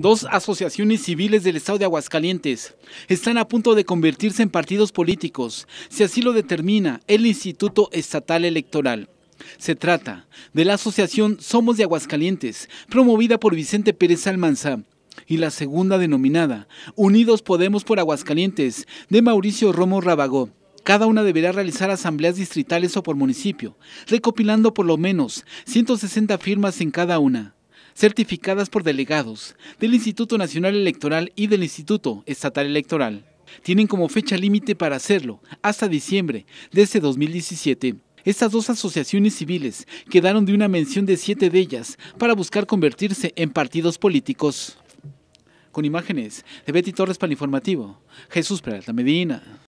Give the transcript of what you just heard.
Dos asociaciones civiles del Estado de Aguascalientes están a punto de convertirse en partidos políticos, si así lo determina el Instituto Estatal Electoral. Se trata de la asociación Somos de Aguascalientes, promovida por Vicente Pérez Almanza, y la segunda denominada Unidos Podemos por Aguascalientes, de Mauricio Romo Rabagó. Cada una deberá realizar asambleas distritales o por municipio, recopilando por lo menos 160 firmas en cada una certificadas por delegados del Instituto Nacional Electoral y del Instituto Estatal Electoral. Tienen como fecha límite para hacerlo hasta diciembre de este 2017. Estas dos asociaciones civiles quedaron de una mención de siete de ellas para buscar convertirse en partidos políticos. Con imágenes de Betty Torres para informativo, Jesús Peralta Medina.